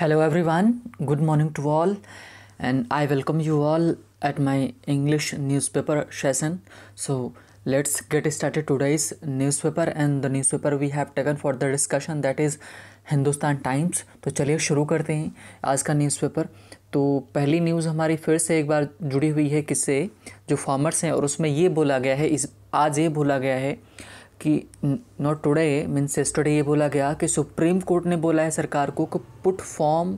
hello everyone good morning to all and I welcome you all at my English newspaper session so let's get started today's newspaper and the newspaper we have taken for the discussion that is Hindustan Times तो चलिए शुरू करते हैं आज का news paper तो पहली news हमारी फिर से एक बार जुड़ी हुई है किससे जो फार्मर्स हैं और उसमें ये बोला गया है इस आज ये बोला गया है कि नॉट टुडे मीन्स यस्टरडे ये बोला गया कि सुप्रीम कोर्ट ने बोला है सरकार को कि put farm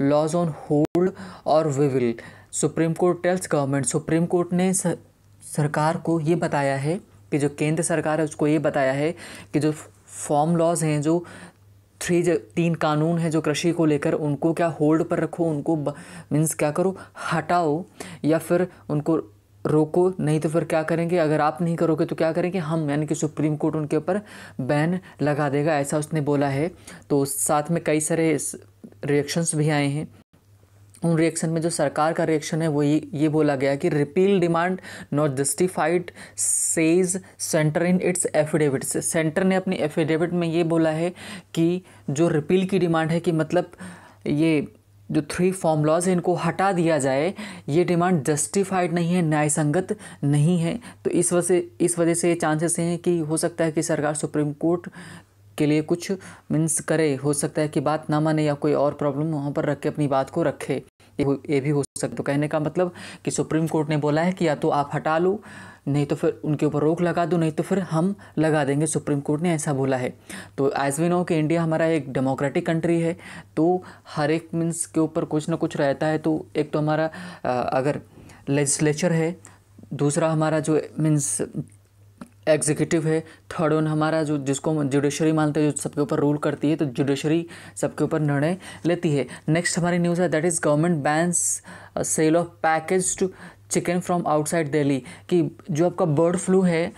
laws on hold और we will Supreme Court tells government Supreme Court ने सरकार को ये बताया है कि जो केंद्र सरकार है उसको ये बताया है कि जो फॉर्म लॉज हैं जो थ्री तीन कानून हैं जो कृषि को लेकर उनको क्या होल्ड पर रखो उनको मीन्स क्या करो हटाओ या फिर उनको रोको नहीं तो फिर क्या करेंगे अगर आप नहीं करोगे तो क्या करेंगे हम यानी कि सुप्रीम कोर्ट उनके ऊपर बैन लगा देगा ऐसा उसने बोला है तो साथ में कई सारे रिएक्शंस भी आए हैं उन रिएक्शन में जो सरकार का रिएक्शन है वो ये ये बोला गया कि repeal demand not justified says centre in its affidavits centre ने अपनी एफिडेविट में ये बोला है कि जो रिपील की डिमांड है कि मतलब ये जो थ्री लॉज हैं इनको हटा दिया जाए ये डिमांड जस्टिफाइड नहीं है न्यायसंगत नहीं है तो इस वजह से इस वजह से ये चांसेस हैं कि हो सकता है कि सरकार सुप्रीम कोर्ट के लिए कुछ मीन्स करे हो सकता है कि बात ना माने या कोई और प्रॉब्लम वहाँ पर रख के अपनी बात को रखे ये भी हो सकता है तो कहने का मतलब कि सुप्रीम कोर्ट ने बोला है कि या तो आप हटा लो नहीं तो फिर उनके ऊपर रोक लगा दो नहीं तो फिर हम लगा देंगे सुप्रीम कोर्ट ने ऐसा बोला है तो एज़ वी नो कि इंडिया हमारा एक डेमोक्रेटिक कंट्री है तो हर एक मीन्स के ऊपर कुछ ना कुछ रहता है तो एक तो हमारा अगर लेजिस्लेचर है दूसरा हमारा जो मीन्स एग्जीक्यूटिव है थर्ड वन हमारा जो जिसको जुडिशरी मानते हैं जो सबके ऊपर रूल करती है तो जुडिशरी सबके ऊपर निर्णय लेती है नेक्स्ट हमारी न्यूज़ है that is government bans sale of package to chicken from outside Delhi कि जो आपका बर्ड फ्लू है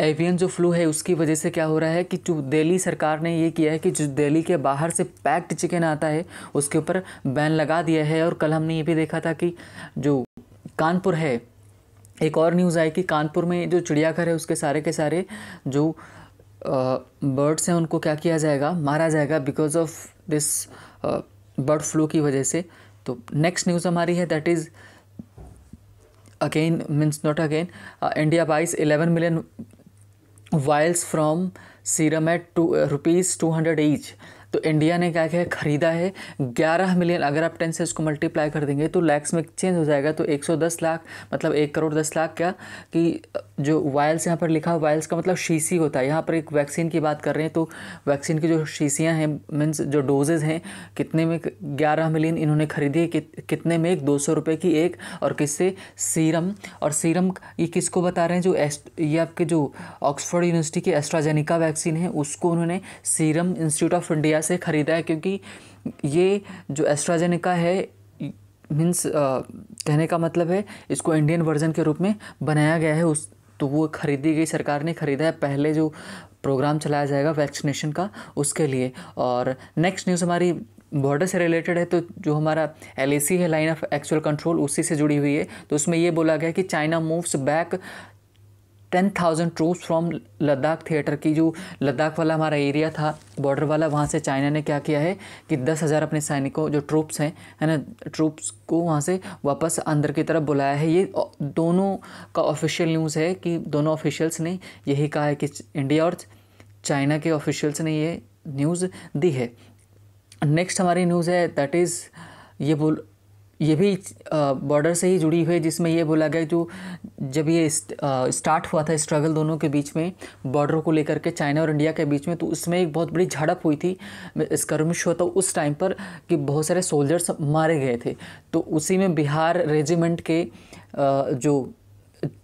एवियन जो फ्लू है उसकी वजह से क्या हो रहा है कि जो दिल्ली सरकार ने ये किया है कि जो दिल्ली के बाहर से पैक्ड चिकन आता है उसके ऊपर बैन लगा दिया है और कल हमने ये भी देखा था कि जो कानपुर है एक और न्यूज़ आई कि कानपुर में जो चिड़ियाघर है उसके सारे के सारे जो बर्ड्स हैं उनको क्या किया जाएगा मारा जाएगा because of this bird flu की वजह से तो नेक्स्ट न्यूज़ हमारी है that is again means not again India buys eleven million vials from serum at two rupees two hundred each तो इंडिया ने क्या क्या ख़रीदा है ग्यारह मिलियन अगर आप टेन से इसको मल्टीप्लाई कर देंगे तो लैक्स में चेंज हो जाएगा तो एक सौ दस लाख मतलब एक करोड़ दस लाख क्या कि जो वायल्स यहाँ पर लिखा वायल्स का मतलब शीशी होता है यहाँ पर एक वैक्सीन की बात कर रहे हैं तो वैक्सीन की जो शीशियाँ हैं मीन्स जो डोजेज़ हैं कितने में ग्यारह मिलियन इन्होंने खरीदी कि, कितने में एक दो सौ रुपये की एक और किससे सीरम और सीरम ये किसको बता रहे हैं जो एस्ट ये आपके जो ऑक्सफोर्ड यूनिवर्सिटी की एस्ट्राजेनिका वैक्सीन है उसको उन्होंने सीरम इंस्टीट्यूट ऑफ इंडिया से ख़रीदा है क्योंकि ये जो एस्ट्राजेनिका है मीन्स कहने का मतलब है इसको इंडियन वर्जन के रूप में बनाया गया है उस तो वो खरीदी गई सरकार ने ख़रीदा है पहले जो प्रोग्राम चलाया जाएगा वैक्सीनेशन का उसके लिए और नेक्स्ट न्यूज़ हमारी बॉर्डर से रिलेटेड है तो जो हमारा एल है लाइन ऑफ एक्चुअल कंट्रोल उसी से जुड़ी हुई है तो उसमें ये बोला गया कि China moves back ten thousand troops from Ladakh theatre की जो लद्दाख वाला हमारा एरिया था बॉर्डर वाला वहाँ से चाइना ने क्या किया है कि दस हज़ार अपने सैनिकों जो ट्रूप्स हैं है ना ट्रूप्स को वहाँ से वापस अंदर की तरफ बुलाया है ये दोनों का ऑफिशियल न्यूज़ है कि दोनों ऑफिशियल्स ने यही कहा है कि इंडिया और चाइना के ऑफिशियल्स ने ये न्यूज़ दी है नेक्स्ट हमारी न्यूज़ है दैट इज़ ये बोल ये भी बॉर्डर से ही जुड़ी हुई है जिसमें ये बोला गया जो जब ये स्टार्ट हुआ था स्ट्रगल दोनों के बीच में बॉर्डर को लेकर के चाइना और इंडिया के बीच में तो उसमें एक बहुत बड़ी झड़प हुई थी स्कर्मिश हुआ था उस टाइम पर कि बहुत सारे सोल्जर्स मारे गए थे तो उसी में बिहार रेजिमेंट के जो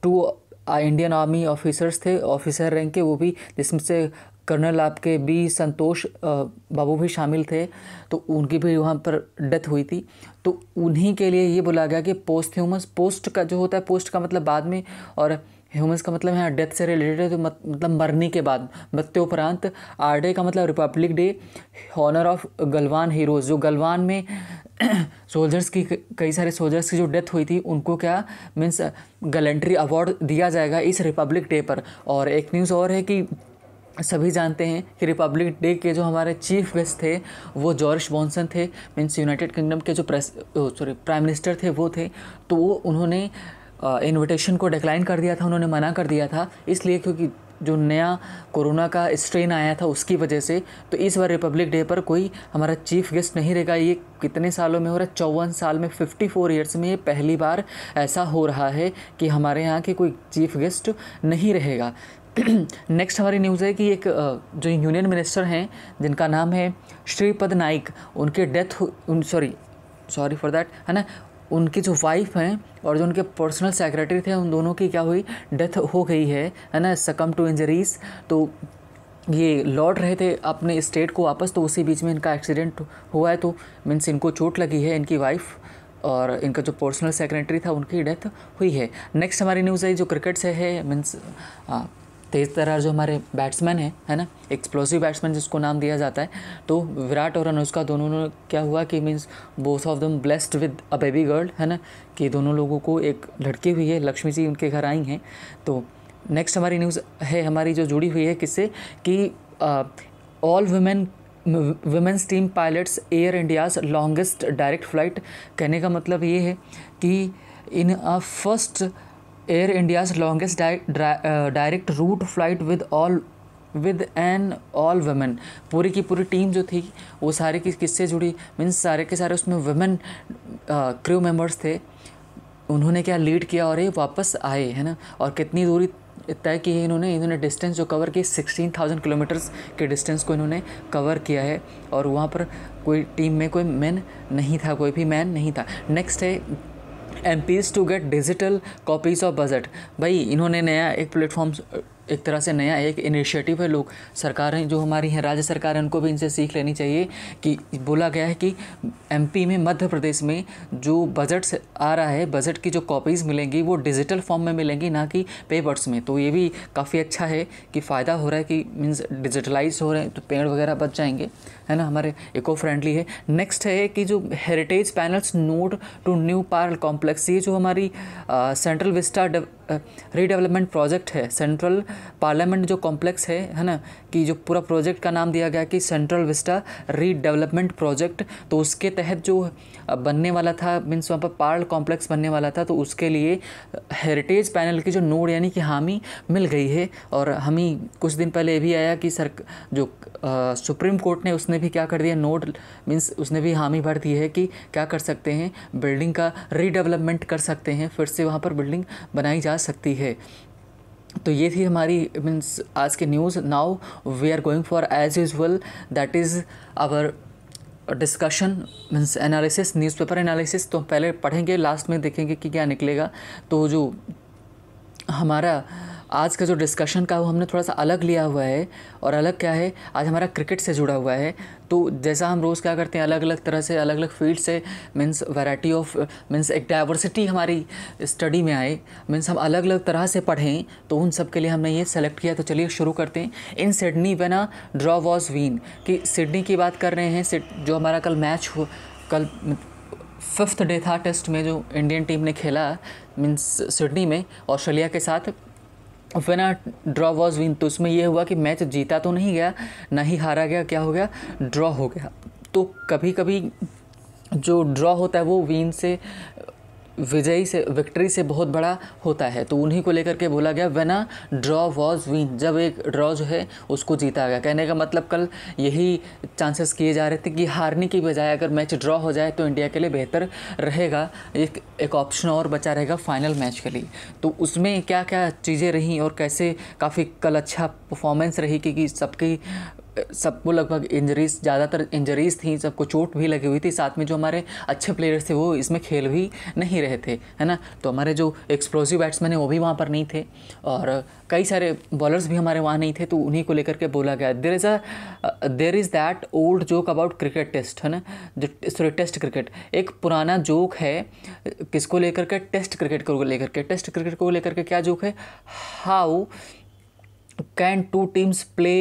टू इंडियन आर्मी ऑफिसर्स थे ऑफिसर रैंक के वो भी जिसमें से कर्नल आपके बी संतोष बाबू भी शामिल थे तो उनकी भी वहाँ पर डेथ हुई थी तो उन्हीं के लिए ये बोला गया कि पोस्ट ह्यूमस पोस्ट का जो होता है पोस्ट का मतलब बाद में और ह्यूमस का मतलब यहाँ डेथ से रिलेटेड है तो मत, मतलब मरने के बाद मृत्युपरांत आर डे का मतलब Republic Day honour of Galwan heroes जो गलवान में सोल्जर्स की कई सारे सोल्जर्स की जो डेथ हुई थी उनको क्या मीन्स गलेंट्री अवार्ड दिया जाएगा इस रिपब्लिक डे पर और एक न्यूज़ और है कि सभी जानते हैं कि रिपब्लिक डे के जो हमारे चीफ गेस्ट थे वो जॉर्ज बॉन्सन थे मीन्स यूनाइटेड किंगडम के जो प्रेस सॉरी प्राइम मिनिस्टर थे वो थे तो वो उन्होंने इनविटेशन को डिक्लाइन कर दिया था उन्होंने मना कर दिया था इसलिए क्योंकि जो नया कोरोना का स्ट्रेन आया था उसकी वजह से तो इस बार रिपब्लिक डे पर कोई हमारा चीफ गेस्ट नहीं रहेगा ये कितने सालों में हो रहा है चौवन साल में 54 फोर ईयर्स में ये पहली बार ऐसा हो रहा है कि हमारे यहाँ के कोई चीफ गेस्ट नहीं रहेगा नेक्स्ट हमारी न्यूज़ है कि एक जो यूनियन मिनिस्टर हैं जिनका नाम है श्रीपद नाइक उनके डेथ उन सॉरी सॉरी फॉर दैट है ना उनकी जो वाइफ हैं और जो उनके पर्सनल सेक्रेटरी थे उन दोनों की क्या हुई डेथ हो गई है है ना सकम टू इंजरीज तो ये लौट रहे थे अपने स्टेट को वापस तो उसी बीच में इनका एक्सीडेंट हुआ है तो मीन्स इनको चोट लगी है इनकी वाइफ़ और इनका जो पर्सनल सेक्रेटरी था उनकी डेथ हुई है नेक्स्ट हमारी न्यूज़ आई जो क्रिकेट से है मीन्स तेज़ तरार जो हमारे बैट्समैन हैं है ना एक्सप्लोसिव बैट्समैन जिसको नाम दिया जाता है तो विराट और अनुष्का दोनों ने क्या हुआ कि means both of them blessed with a baby girl है ना कि दोनों लोगों को एक लड़की हुई है लक्ष्मी जी उनके घर आई हैं तो नेक्स्ट हमारी न्यूज़ है हमारी जो जुड़ी हुई है किससे कि all women women's team pilots Air India's longest direct flight कहने का मतलब ये है कि in a first Air India's longest direct route flight with all with an all women पूरी की पूरी टीम जो थी वो सारे की किससे जुड़ी मीन्स सारे के सारे उसमें वेमेन क्रू मेम्बर्स थे उन्होंने क्या लीड किया और ये वापस आए है ना और कितनी दूरी तय की है इन्होंने इन्होंने डिस्टेंस जो कवर की सिक्सटीन थाउजेंड किलोमीटर्स के डिस्टेंस को इन्होंने कवर किया है और वहाँ पर कोई टीम में कोई मैन नहीं था कोई भी मैन नहीं था नेक्स्ट है MPs to get digital copies of budget भाई इन्होंने नया एक प्लेटफॉर्म एक तरह से नया एक इनिशिएटिव है लोग सरकारें जो हमारी हैं राज्य सरकार है उनको भी इनसे सीख लेनी चाहिए कि बोला गया है कि एमपी में मध्य प्रदेश में जो बजट आ रहा है बजट की जो कॉपीज़ मिलेंगी वो डिजिटल फॉर्म में मिलेंगी ना कि पेपर्स में तो ये भी काफ़ी अच्छा है कि फ़ायदा हो रहा है कि मीन्स डिजिटलाइज हो रहे हैं तो पेड़ वगैरह बच जाएंगे है ना हमारे इको फ्रेंडली है नेक्स्ट है कि जो heritage panel's nod to new parl complex ये जो हमारी सेंट्रल विस्टा रीडेवलपमेंट प्रोजेक्ट है सेंट्रल पार्लियामेंट जो कॉम्प्लेक्स है है ना कि जो पूरा प्रोजेक्ट का नाम दिया गया कि सेंट्रल विस्टा रीडेवलपमेंट प्रोजेक्ट तो उसके तहत जो बनने वाला था मीन्स वहाँ पर पार्ल कॉम्प्लेक्स बनने वाला था तो उसके लिए हेरिटेज पैनल की जो नोड यानी कि हामी मिल गई है और हमी कुछ दिन पहले ये भी आया कि सर जो आ, सुप्रीम कोर्ट ने उसने उसने भी क्या कर दिया नोट मीन्स उसने भी हामी भर दी है कि क्या कर सकते हैं बिल्डिंग का रीडेवलपमेंट कर सकते हैं फिर से वहाँ पर बिल्डिंग बनाई जा सकती है तो ये थी हमारी मीन्स आज के news now we are going for as usual that is our discussion means analysis newspaper analysis तो पहले पढ़ेंगे लास्ट में देखेंगे कि क्या निकलेगा तो जो हमारा आज का जो डिस्कशन का वो हमने थोड़ा सा अलग लिया हुआ है और अलग क्या है आज हमारा क्रिकेट से जुड़ा हुआ है तो जैसा हम रोज़ क्या करते हैं अलग अलग तरह से अलग अलग फील्ड से मीन्स वैरायटी ऑफ मीन्स एक डाइवर्सिटी हमारी स्टडी में आए मीन्स हम अलग अलग तरह से पढ़ें तो उन सब के लिए हमने ये सेलेक्ट किया तो चलिए शुरू करते हैं इन सिडनी बना ड्रॉ वॉज वीन कि सिडनी की बात कर रहे हैं जो हमारा कल मैच हो कल फिफ्थ डे था टेस्ट में जो इंडियन टीम ने खेला मीन्स सिडनी में ऑस्ट्रेलिया के साथ आ ड्रॉ वॉज विन तो उसमें यह हुआ कि मैच जीता तो नहीं गया ना ही हारा गया क्या हो गया ड्रॉ हो गया तो कभी कभी जो ड्रॉ होता है वो विन से विजयी से विक्ट्री से बहुत बड़ा होता है तो उन्हीं को लेकर के बोला गया वेना ड्रॉ वॉज विन जब एक ड्रॉ जो है उसको जीता गया कहने का मतलब कल यही चांसेस किए जा रहे थे कि हारने की बजाय अगर मैच ड्रॉ हो जाए तो इंडिया के लिए बेहतर रहेगा एक एक ऑप्शन और बचा रहेगा फाइनल मैच के लिए तो उसमें क्या क्या चीज़ें रहीं और कैसे काफ़ी कल अच्छा परफॉर्मेंस रही क्योंकि सबकी सबको लगभग इंजरीज ज़्यादातर इंजरीज थी सबको चोट भी लगी हुई थी साथ में जो हमारे अच्छे प्लेयर्स थे वो इसमें खेल भी नहीं रहे थे है ना तो हमारे जो एक्सप्लोसिव बैट्समैन हैं वो भी वहाँ पर नहीं थे और कई सारे बॉलर्स भी हमारे वहाँ नहीं थे तो उन्हीं को लेकर के बोला गया there is a there is that old joke about cricket test है ना जो सॉरी टेस्ट क्रिकेट एक पुराना जोक है किसको लेकर के टेस्ट क्रिकेट को लेकर के टेस्ट क्रिकेट को लेकर के क्या जोक है how can two teams play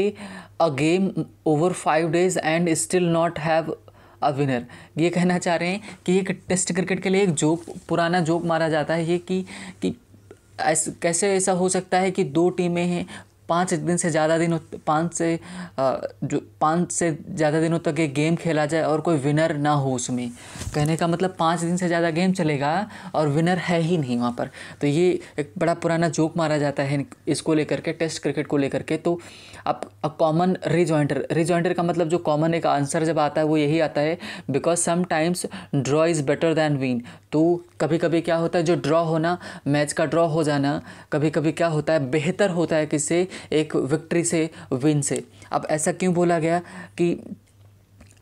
a game over five days and still not have a winner ये कहना चाह रहे हैं कि एक टेस्ट क्रिकेट के लिए एक जोक पुराना जोक मारा जाता है ये कि कि ऐस, कैसे ऐसा हो सकता है कि दो टीमें हैं पाँच दिन से ज़्यादा दिनों पाँच से जो पाँच से ज़्यादा दिनों तक ये गेम खेला जाए और कोई विनर ना हो उसमें कहने का मतलब पाँच दिन से ज़्यादा गेम चलेगा और विनर है ही नहीं वहाँ पर तो ये एक बड़ा पुराना जोक मारा जाता है इसको लेकर के टेस्ट क्रिकेट को लेकर के तो अब कॉमन रिजॉइंटर रिजॉइंटर का मतलब जो कॉमन एक आंसर जब आता है वो यही आता है because sometimes draw is better than win तो कभी कभी क्या होता है जो ड्रॉ होना मैच का ड्रॉ हो जाना कभी कभी क्या होता है बेहतर होता है किससे एक विक्ट्री से विन से अब ऐसा क्यों बोला गया कि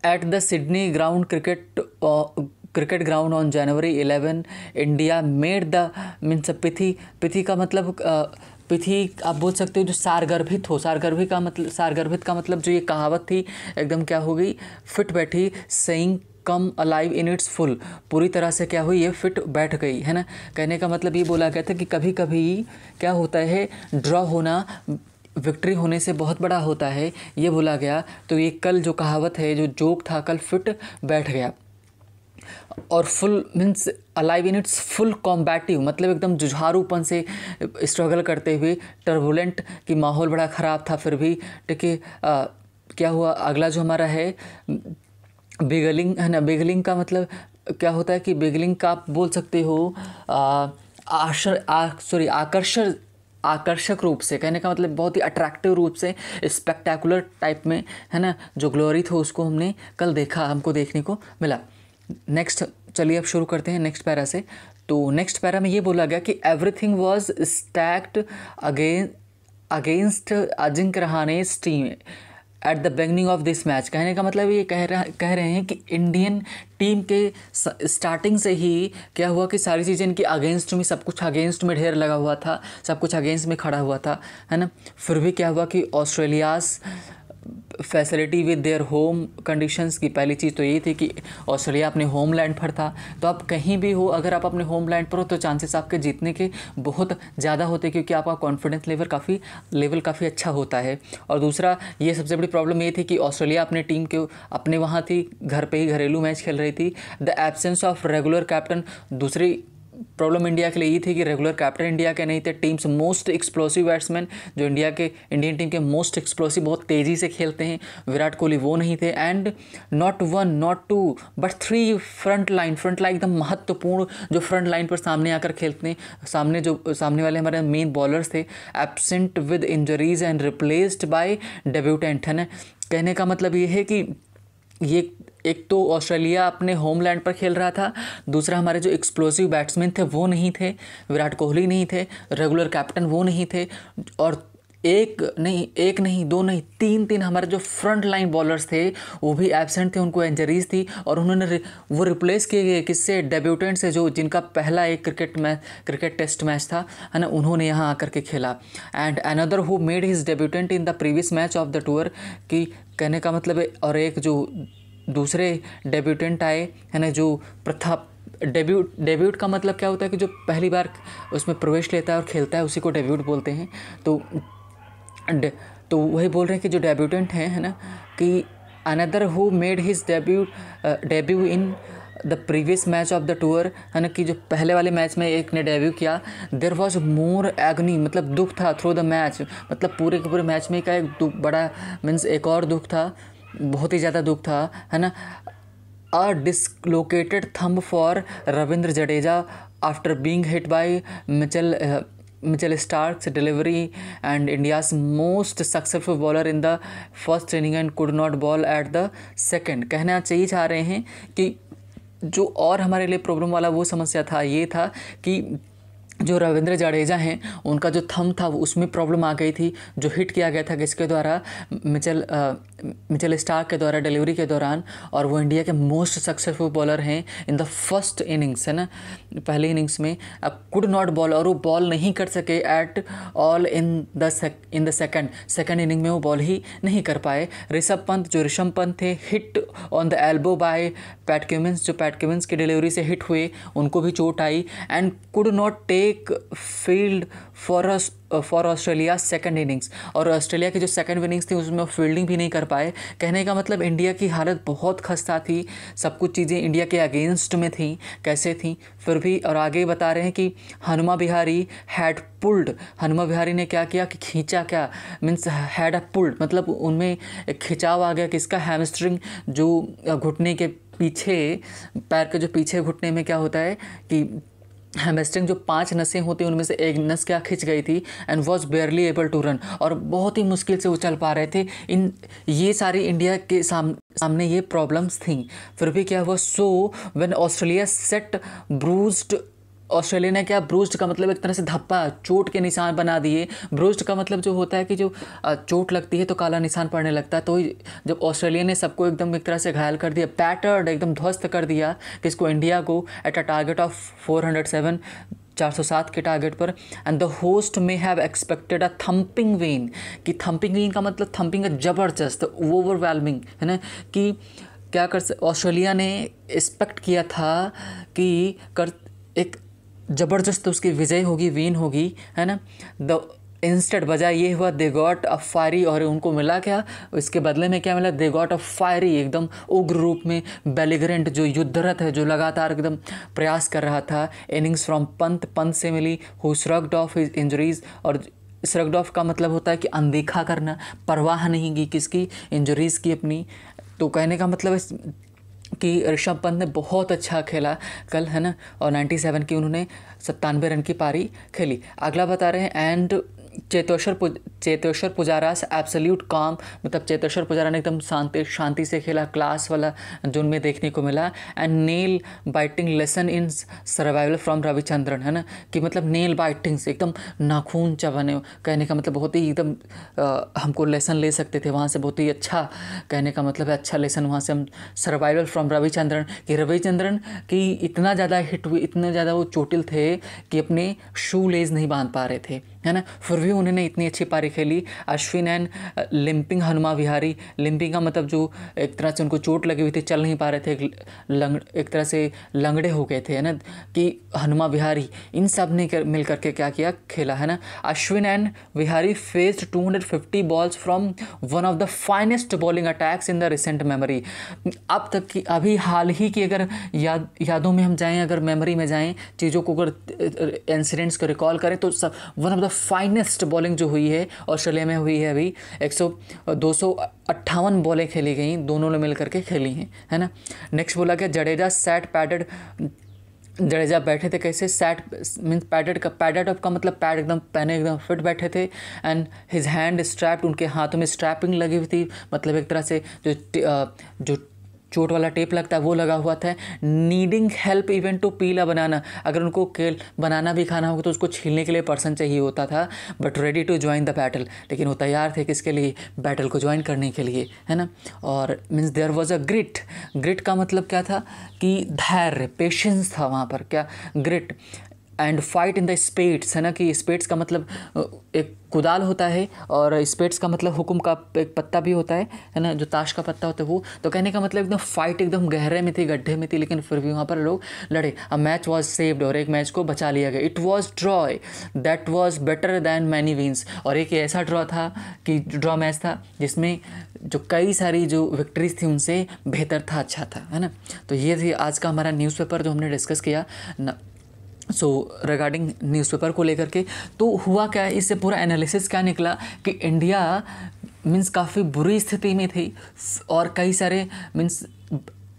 at the Sydney ground cricket cricket ground on January 11 India made the means pithy pithy का मतलब पिथी uh, आप बोल सकते हो जो सारगर्भित हो सारगर्भी का मतलब सारगर्भित का मतलब जो ये कहावत थी एकदम क्या हो गई फिट बैठी saying come alive in its full पूरी तरह से क्या हुई ये फिट बैठ गई है ना कहने का मतलब ये बोला गया था कि कभी कभी क्या होता है ड्रॉ होना विक्ट्री होने से बहुत बड़ा होता है ये बोला गया तो ये कल जो कहावत है जो जोक था कल फिट बैठ गया और full means alive in its full combative मतलब एकदम जुझारूपन से स्ट्रगल करते हुए टर्बुलेंट कि माहौल बड़ा ख़राब था फिर भी ठीक है क्या हुआ अगला जो हमारा है बेगलिंग है ना बेगलिंग का मतलब क्या होता है कि बेगलिंग का आप बोल सकते हो आशर सॉरी आकर्षण आकर्षक रूप से कहने का मतलब बहुत ही अट्रैक्टिव रूप से स्पेक्टैकुलर टाइप में है ना जो ग्लोरी था उसको हमने कल देखा हमको देखने को मिला नेक्स्ट चलिए अब शुरू करते हैं नेक्स्ट पैरा से तो नेक्स्ट पैरा में ये बोला गया कि everything was stacked again against Ajinkya Rahane team at the beginning of this match कहने का मतलब ये कह रहा कह रहे हैं कि इंडियन टीम के स्टार्टिंग से ही क्या हुआ कि सारी चीज़ें इनकी अगेंस्ट में सब कुछ अगेंस्ट में ढेर लगा हुआ था सब कुछ अगेंस्ट में खड़ा हुआ था है ना फिर भी क्या हुआ कि Australia's facility with their home conditions की पहली चीज़ तो यही थी कि ऑस्ट्रेलिया अपने होम लैंड पर था तो आप कहीं भी हो अगर आप अपने होम लैंड पर हो तो चांसेस आपके जीतने के बहुत ज़्यादा होते क्योंकि आपका कॉन्फिडेंस लेवल काफ़ी लेवल काफ़ी अच्छा होता है और दूसरा ये सबसे बड़ी प्रॉब्लम ये थी कि ऑस्ट्रेलिया अपने टीम के अपने वहाँ थी घर पर ही घरेलू मैच खेल रही थी the absence of regular captain दूसरी प्रॉब्लम इंडिया के लिए ये थी कि रेगुलर कैप्टन इंडिया के नहीं थे टीम्स मोस्ट एक्सप्लोसिव बैट्समैन जो इंडिया के इंडियन टीम के मोस्ट एक्सप्लोसिव बहुत तेज़ी से खेलते हैं विराट कोहली वो नहीं थे and not one not two but three front line front line एकदम महत्वपूर्ण जो फ्रंट लाइन पर सामने आकर खेलते हैं सामने जो सामने वाले हमारे मेन बॉलर्स थे absent with injuries and replaced by debutante है कहने का मतलब ये है कि ये एक तो ऑस्ट्रेलिया अपने होमलैंड पर खेल रहा था दूसरा हमारे जो एक्सप्लोसिव बैट्समैन थे वो नहीं थे विराट कोहली नहीं थे रेगुलर कैप्टन वो नहीं थे और एक नहीं एक नहीं दो नहीं तीन तीन हमारे जो फ्रंट लाइन बॉलर्स थे वो भी एबसेंट थे उनको इंजरीज थी और उन्होंने रि, वो रिप्लेस किए गए किससे डेब्यूटेंट से जो जिनका पहला एक cricket match cricket test match था है ना उन्होंने यहाँ आकर के खेला and another who made his debutante in the previous match of the tour कि कहने का मतलब है और एक जो दूसरे डेब्यूटेंट आए है ना जो प्रथा डेब्यूट डेब्यूट का मतलब क्या होता है कि जो पहली बार उसमें प्रवेश लेता है और खेलता है उसी को डेब्यूट बोलते हैं तो डे, तो वही बोल रहे हैं कि जो डेब्यूटेंट हैं है ना कि another who made his debut debut in the previous match of the tour है ना कि जो पहले वाले मैच में एक ने डेब्यू किया देर वॉज मोर एग्नी मतलब दुख था थ्रू द मैच मतलब पूरे के पूरे मैच में का एक बड़ा मीन्स एक और दुख था बहुत ही ज़्यादा दुख था है ना a dislocated thumb for Ravindra Jadeja after being hit by Mitchell Mitchell Starc's delivery and India's most successful bowler in the first inning and could not bowl at the second कहना चाहिए चाह रहे हैं कि जो और हमारे लिए प्रॉब्लम वाला वो समस्या था ये था कि जो रविंद्र जडेजा हैं उनका जो थम था उसमें प्रॉब्लम आ गई थी जो हिट किया गया था किसके द्वारा मिचल मिचेल स्टार के द्वारा डिलीवरी के दौरान और वो इंडिया के मोस्ट सक्सेसफुल बॉलर हैं इन द फर्स्ट इनिंग्स है ना पहले इनिंग्स में अब कुड नॉट बॉल और वो बॉल नहीं कर सके at all in the in the second second inning में वो बॉल ही नहीं कर पाए ऋषभ पंत जो ऋषभ पंत थे hit on the elbow by Pat Cummins जो पैट क्यूमिंस की डिलीवरी से हिट हुए उनको भी चोट आई and could not take field for a for Australia second innings और ऑस्ट्रेलिया की जो सेकेंड इनिंग्स थी उसमें फील्डिंग भी नहीं कर पाए कहने का मतलब इंडिया की हालत बहुत खस्ता थी सब कुछ चीज़ें इंडिया के अगेंस्ट में थी कैसे थी फिर भी और आगे बता रहे हैं कि हनुमा बिहारी हैड पुल्ड हनुमा बिहारी ने क्या किया कि खींचा क्या मीन्स हैड अ पुल्ड मतलब उनमें खिंचाव आ गया किसका हैमस्ट्रिंग जो घुटने के पीछे पैर के जो पीछे घुटने में क्या होता है कि हेमस्ट्रिंग जो पांच नसें होती उनमें से एक नस क्या खिंच गई थी and was barely able to run और बहुत ही मुश्किल से वो चल पा रहे थे इन ये सारी इंडिया के साम, सामने ये प्रॉब्लम्स थी फिर भी क्या हुआ so when Australia set bruised Australia ने क्या ब्रूस्ट का मतलब एक तरह से धप्पा चोट के निशान बना दिए ब्रूस्ट का मतलब जो होता है कि जो चोट लगती है तो काला निशान पड़ने लगता है तो जब ऑस्ट्रेलिया ने सबको एकदम एक तरह से घायल कर दिया पैटर्ड एकदम ध्वस्त कर दिया किसको इंडिया को at a target of four hundred seven सात के टारगेट पर and the host may have expected a thumping win कि थम्पिंग वेन का मतलब थम्पिंग ज़बरदस्त ओवरवेलमिंग है ना कि क्या कर ऑस्ट्रेलिया ने एक्सपेक्ट किया था कि कर एक ज़बरदस्त उसकी विजय होगी वीन होगी है ना द इंस्टेंट बजा ये हुआ दे गॉट अ फायरी और उनको मिला क्या इसके बदले में क्या मिला दे गॉट अ फायरी एकदम उग्र रूप में बेलिग्रेंट जो युद्धरत है जो लगातार एकदम प्रयास कर रहा था इनिंग्स फ्रॉम पंत पंत से मिली who shrugged off his injuries और श्रग्ड ऑफ का मतलब होता है कि अनदेखा करना परवाह नहीं की किसकी इंजरीज़ की अपनी तो कहने का मतलब कि ऋषभ पंत ने बहुत अच्छा खेला कल है ना और 97 की उन्होंने सत्तानवे रन की पारी खेली अगला बता रहे हैं एंड चेतेश्वर चेतेश्वर पुजारा से एब्सोल्यूट काम मतलब चेतेश्वर पुजारा ने एकदम शांति शांति से खेला क्लास वाला जून में देखने को मिला and nail biting lesson in survival from Ravichandran है ना कि मतलब नेल बाइटिंग से एकदम नाखून चबाने कहने का मतलब बहुत ही एकदम हमको लेसन ले सकते थे वहाँ से बहुत ही अच्छा कहने का मतलब है अच्छा लेसन वहाँ से हम सर्वाइवल फ्रॉम रविचंद्रन कि रविचंद्रन की इतना ज़्यादा हिट हुई इतने ज़्यादा वो चोटिल थे कि अपने शू लेज नहीं बांध पा रहे थे है ना फिर भी उन्होंने इतनी अच्छी पारी विहारी खेली Ashwin and limping Hanuma Vihari limping का मतलब जो एक तरह से उनको चोट लगी हुई थी चल नहीं पा रहे थे एक लंग एक तरह से लंगड़े हो गए थे है ना कि हनुमा विहारी इन सब ने कर, मिल करके क्या किया खेला है ना Ashwin and Vihari faced fifty balls from one of the finest bowling attacks in the recent memory अब तक की अभी हाल ही की अगर याद यादों में हम जाएँ अगर मेमोरी में जाएँ चीज़ों को अगर इंसिडेंट्स को रिकॉल करें तो सब one of the finest bowling जो हुई है ऑस्ट्रेलिया में हुई है अभी एक सौ दो सौ अट्ठावन बॉलें खेली गई दोनों ने मिल करके खेली हैं है ना नेक्स्ट बोला गया जडेजा सेट पैडेड जडेजा बैठे थे कैसे सैट मीन्स पैडेड का पैडेड का मतलब पैड एकदम पहने एकदम फिट बैठे थे एंड हिज हैंड स्ट्रैप्ड उनके हाथों में स्ट्रैपिंग लगी हुई थी मतलब एक तरह से जो जो चोट वाला टेप लगता है वो लगा हुआ था needing help even to peel a banana अगर उनको केल बनाना भी खाना होगा तो उसको छीलने के लिए पर्सन चाहिए होता था but ready to join the battle लेकिन वो तैयार थे किसके लिए बैटल को ज्वाइन करने के लिए है ना और means there was a grit grit का मतलब क्या था कि धैर्य पेशेंस था वहाँ पर क्या grit and fight in the spades है ना कि स्पेट्स का मतलब एक कुदाल होता है और स्पेट्स का मतलब हुक्म का एक पत्ता भी होता है है ना जो ताश का पत्ता होता है वो तो कहने का मतलब एकदम फाइट एकदम गहरे में थी गड्ढे में थी लेकिन फिर भी वहाँ पर लोग लड़े अ मैच वॉज सेव्ड और एक मैच को बचा लिया गया it was draw that was better than many wins और एक ऐसा ड्रॉ था कि ड्रॉ मैच था जिसमें जो कई सारी जो विक्ट्रीज थी उनसे बेहतर था अच्छा था है ना तो ये थी आज का हमारा न्यूज़पेपर जो हमने डिस्कस किया सो रिगार्डिंग न्यूज़पेपर को लेकर के तो हुआ क्या इससे पूरा एनालिसिस क्या निकला कि इंडिया मीन्स काफ़ी बुरी स्थिति में थी और कई सारे मीन्स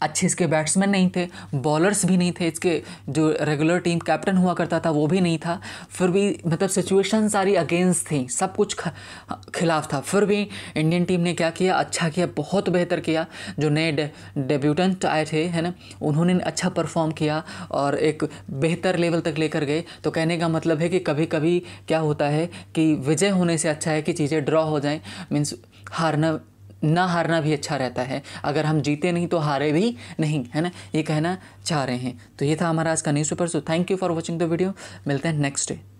अच्छे इसके बैट्समैन नहीं थे बॉलर्स भी नहीं थे इसके जो रेगुलर टीम कैप्टन हुआ करता था वो भी नहीं था फिर भी मतलब सिचुएशन सारी अगेंस्ट थी सब कुछ खिलाफ था फिर भी इंडियन टीम ने क्या किया अच्छा किया बहुत बेहतर किया जो नए डेब्यूटेंट आए थे है ना उन्होंने अच्छा परफॉर्म किया और एक बेहतर लेवल तक लेकर गए तो कहने का मतलब है कि कभी कभी क्या होता है कि विजय होने से अच्छा है कि चीज़ें ड्रॉ हो जाएं मीन्स हारना ना हारना भी अच्छा रहता है अगर हम जीते नहीं तो हारे भी नहीं है ना ये कहना चाह रहे हैं तो ये था हमारा आज का newspaper so thank you for watching the video मिलते हैं नेक्स्ट डे